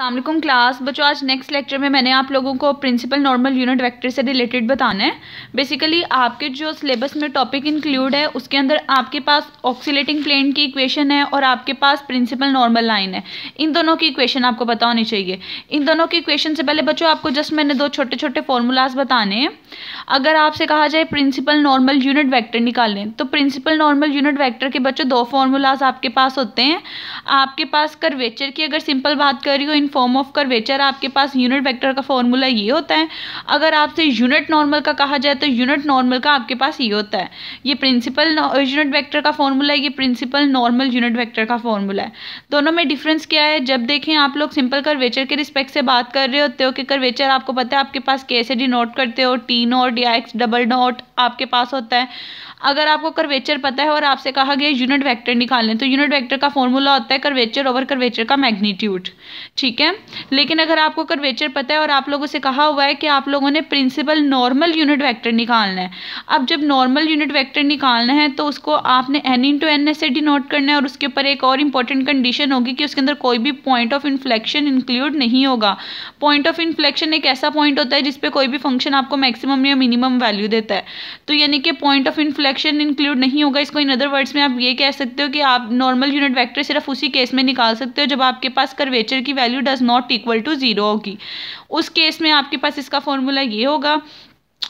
Aslam class बच्चों आज next lecture में मैंने आप लोगों को प्रिंसिपल नॉर्मल यूनिट वेक्टर से रिलेटेड बताना है बेसिकली आपके जो सिलेबस में टॉपिक इंक्लूड है उसके अंदर आपके पास ऑक्सीलेटिंग प्लेन की इक्वेशन है और आपके पास प्रिंसिपल नॉर्मल लाइन है इन दोनों की इक्वेशन आपको पता होनी चाहिए इन दोनों की इक्वेशन से पहले बच्चों आपको जस्ट मैंने दो छोटे छोटे फॉर्मूलाज बताने हैं अगर आपसे कहा जाए प्रिंसिपल नॉर्मल यूनिट वैक्टर निकालें तो प्रिंसिपल नॉर्मल यूनिट वैक्टर के बच्चों दो फॉर्मूलाज आपके पास होते हैं आपके पास करवेचर की अगर सिंपल बात करी हो इन फॉर्म ऑफ कर्वेचर आपके पास यूनिट वेक्टर का फॉर्मूला ये होता है अगर आपसे यूनिट नॉर्मल का कहा जाए तो यूनिट नॉर्मल का आपके पास ये होता है ये प्रिंसिपल यूनिट वैक्टर का फॉर्मूला है ये प्रिंसिपल नॉर्मल यूनिट वैक्टर का फॉर्मूला है दोनों में डिफरेंस क्या है जब देखें आप लोग सिंपल कर्वेचर के रिस्पेक्ट से बात कर रहे होते हो कि कर्वेचर आपको पता है आपके पास कैसे डिनोट करते हो टी नोट या एक्स डबल नोट आपके पास होता है अगर आपको कर्वेचर पता है और आपसे कहा गया यूनिट वेक्टर निकालने तो यूनिट वेक्टर का फॉर्मूला होता है कर्वेचर ओवर कर्वेचर का मैग्नीट्यूड ठीक है ठीक है लेकिन अगर आपको कर्वेचर पता है और आप लोगों से कहा हुआ है कि आप लोगों ने प्रिंसिपल नॉर्मल यूनिट वैक्टर निकालना है अब जब नॉर्मल यूनिट वैक्टर निकालना है तो उसको आपने एन इन टू एन से डिनोट करना है और उसके ऊपर एक और इंपॉर्टेंट कंडीशन होगी कि उसके अंदर कोई भी पॉइंट ऑफ इन्फ्लेक्शन इंक्लूड नहीं होगा पॉइंट ऑफ इन्फ्लेक्शन एक ऐसा पॉइंट होता है जिसपे कोई भी फंक्शन आपको मैक्सिमम या मिनिमम वैल्यू देता है तो यानी कि पॉइंट ऑफ इन्फ्लेक्शन इंक्लूड नहीं होगा इसको इन अदर वर्ड्स में आप ये कह सकते हो कि आप नॉर्मल यूनिट वैक्टर सिर्फ उसी केस में निकाल सकते हो जब आपके पास कर्वेचर की value does not equal to zero होगी उस केस में आपके पास इसका फॉर्मूला ये होगा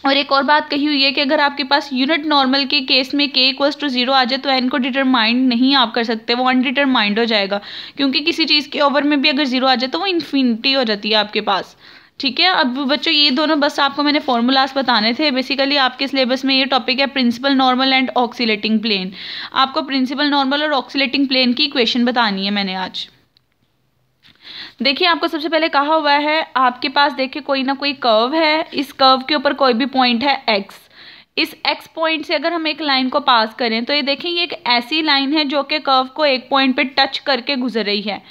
और एक और बात कही हुई है कि अगर आपके पास यूनिट नॉर्मल के केस में के इक्वल्स टू जीरो आ जाए तो एन को डिटरमाइंड नहीं आप कर सकते वो अनडिटरमाइंड हो जाएगा क्योंकि किसी चीज़ के ओवर में भी अगर जीरो आ जाए तो वो इन्फिनिटी हो जाती है आपके पास ठीक है अब बच्चों ये दोनों बस आपको मैंने फॉर्मूलाज बताने थे बेसिकली आपके सिलेबस में ये टॉपिक है principal normal and osculating plane आपको प्रिंसिपल नॉर्मल और ऑक्सीटिंग प्लेन की इक्वेशन बतानी है मैंने आज देखिए आपको सबसे पहले कहा हुआ है आपके पास देखिए कोई ना कोई कर्व है इस कर्व के ऊपर कोई भी पॉइंट है एक्स इस एक्स पॉइंट से अगर हम एक लाइन को पास करें तो ये देखें ये एक ऐसी लाइन है जो कि कर्व को एक पॉइंट पे टच करके गुजर रही है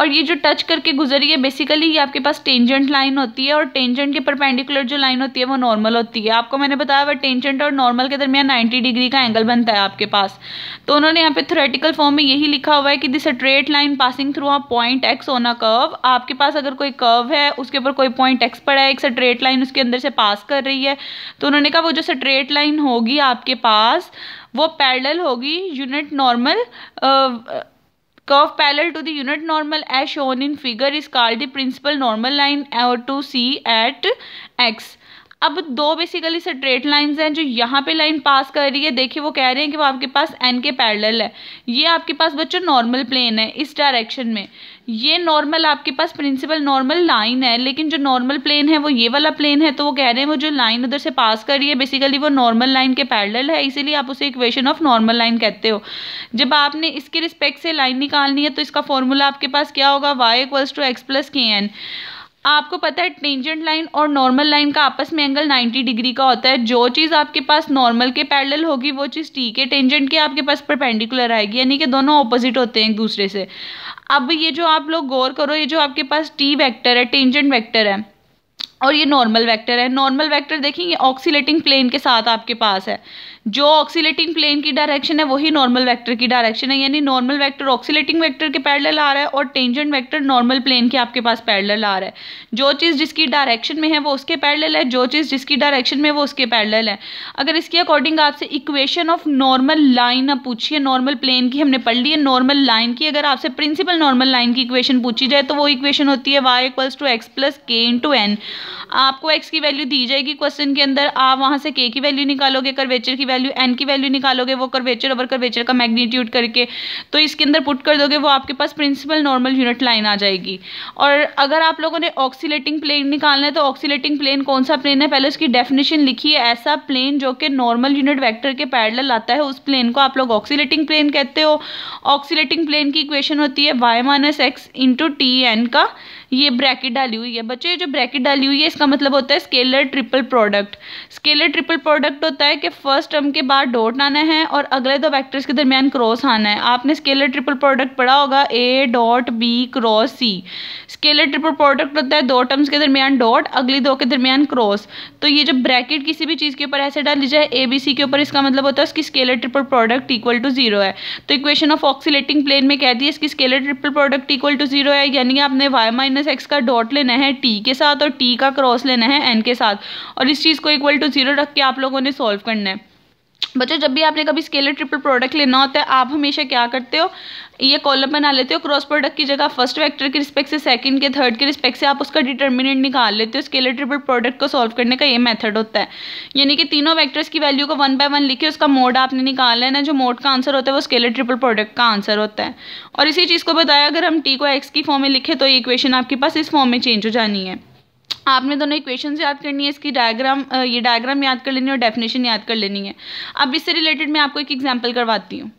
और ये जो टच करके गुजर रही है बेसिकली ये आपके पास टेंजेंट लाइन होती है और टेंजेंट के परपेंडिकुलर जो लाइन होती है वो नॉर्मल होती है आपको मैंने बताया हुआ टेंजेंट और नॉर्मल के दरमियान नाइन्टी डिग्री का एंगल बनता है आपके पास तो उन्होंने यहाँ पे थ्रेटिकल फॉर्म में यही लिखा हुआ है कि this straight line passing through a point X on a curve आपके पास अगर कोई कर्व है उसके ऊपर कोई पॉइंट एक्स पड़ा है एक स्ट्रेट लाइन उसके अंदर से पास कर रही है तो उन्होंने कहा वो जो स्ट्रेट स्ट्रेट लाइन होगी आपके पास वो पैरेलल होगी unit normal curve parallel to the unit normal as shown in figure is called the principal normal line or to c at x अब दो बेसिकली स्ट्रेट लाइंस हैं जो यहाँ पे लाइन पास कर रही है देखिए वो कह रहे हैं कि वो आपके पास एन के पैरेलल है ये आपके पास बच्चों नॉर्मल प्लेन है इस डायरेक्शन में ये नॉर्मल आपके पास प्रिंसिपल नॉर्मल लाइन है लेकिन जो नॉर्मल प्लेन है वो ये वाला प्लेन है तो वो कह रहे हैं वो जो लाइन उधर से पास कर रही है बेसिकली वो नॉर्मल लाइन के पैरल है इसीलिए आप उसे इक्वेशन ऑफ नॉर्मल लाइन कहते हो जब आपने इसके रिस्पेक्ट से लाइन निकालनी है तो इसका फॉर्मूला आपके पास क्या होगा Y equals to X plus K N आपको पता है टेंजेंट लाइन और नॉर्मल लाइन का आपस में एंगल 90 डिग्री का होता है जो चीज़ आपके पास नॉर्मल के पैरेलल होगी वो चीज़ टी के टेंजेंट के आपके पास परपेंडिकुलर आएगी यानी कि दोनों ऑपोजिट होते हैं एक दूसरे से अब ये जो आप लोग गौर करो ये जो आपके पास टी वेक्टर है टेंजेंट वेक्टर है और ये नॉर्मल वेक्टर है नॉर्मल वेक्टर देखेंगे ऑक्सीलेटिंग प्लेन के साथ आपके पास है जो ऑक्सीलेटिंग प्लेन की डायरेक्शन है वही नॉर्मल वेक्टर की डायरेक्शन है यानी नॉर्मल वेक्टर ऑक्सीलेटिंग वेक्टर के पैरेलल आ रहा है और टेंजेंट वेक्टर नॉर्मल प्लेन के आपके पास पैरेलल आ रहा है जो चीज़ जिसकी डायरेक्शन में है वो उसके पैरेलल है जो चीज़ जिसकी डायरेक्शन में वो उसके पैरेलल है अगर इसके अकॉर्डिंग आपसे इक्वेशन ऑफ नॉर्मल लाइन आप पूछिए नॉर्मल प्लेन की हमने पढ़ ली है नॉर्मल लाइन की अगर आपसे प्रिंसिपल नॉर्मल लाइन की इक्वेशन पूछी जाए तो वो इक्वेशन होती है Y equals to X plus K into N आपको एक्स की वैल्यू दी जाएगी क्वेश्चन के अंदर आप वहाँ से के की वैल्यू निकालोगे करवेचर की वैल्यू एन की वैल्यू निकालोगे वो करवेचर ओवर करवेचर का मैग्नीट्यूड करके तो इसके अंदर पुट कर दोगे वो आपके पास प्रिंसिपल नॉर्मल यूनिट लाइन आ जाएगी और अगर आप लोगों ने ऑक्सीलेटिंग प्लेन निकालना है तो ऑक्सीलेटिंग प्लेन कौन सा प्लेन है पहले उसकी डेफिनेशन लिखी है ऐसा प्लेन जो कि नॉर्मल यूनिट वैक्टर के पैरल आता है उस प्लेन को आप लोग ऑक्सीलेटिंग प्लेन कहते हो ऑक्सीलेटिंग प्लेन की इक्वेशन होती है Y minus X into T N का ये ब्रैकेट डाली हुई है बच्चों ये जो ब्रैकेट डाली हुई है इसका मतलब होता है scalar triple product scalar triple product होता है कि फर्स्ट टर्म के बाद डॉट आना है और अगले दो वैक्टर्स के दरमियान क्रॉस आना है आपने स्केलर ट्रिपल प्रोडक्ट पढ़ा होगा A dot B cross C scalar triple product होता है दो टर्म्स के दरमियान डॉट अगली दो के दरमियान क्रॉस तो ये जब ब्रैकेट किसी भी चीज़ के ऊपर ऐसे डाली जाए ए बी सी के ऊपर इसका मतलब होता है उसकी scalar triple product equal to zero है तो इक्वेशन ऑफ ऑक्सीलेटिंग प्लेन में कह दिया इसकी scalar triple product equal to zero है यानी आपने वाई माइनस माइनस एक्स का डॉट लेना है टी के साथ और टी का क्रॉस लेना है एन के साथ और इस चीज़ को इक्वल टू जीरो रख के आप लोगों ने सॉल्व करना है बच्चों जब भी आपने कभी स्केलर ट्रिपल प्रोडक्ट लेना होता है आप हमेशा क्या करते हो ये कॉलम बना लेते हो क्रॉस प्रोडक्ट की जगह फर्स्ट वेक्टर के रिस्पेक्ट से सेकंड के थर्ड के रिस्पेक्ट से आप उसका डिटर्मिनेंट निकाल लेते हो स्केलर ट्रिपल प्रोडक्ट को सॉल्व करने का ये मेथड होता है यानी कि तीनों वैक्टर्स की वैल्यू को वन बाय वन लिखे उसका मोड आपने निकाल है ना जो मोड का आंसर होता है वो स्केलर ट्रिपल प्रोडक्ट का आंसर होता है और इसी चीज़ को बताया अगर हम टी को एक्स की फॉर्म में लिखे तो ये इक्वेशन आपके पास इस फॉर्म में चेंज हो जानी है आपने दोनों इक्वेशन याद करनी है इसकी डायग्राम ये डायग्राम याद कर लेनी है और डेफिनेशन याद कर लेनी है अब इससे रिलेटेड मैं आपको एक एग्जाम्पल करवाती हूँ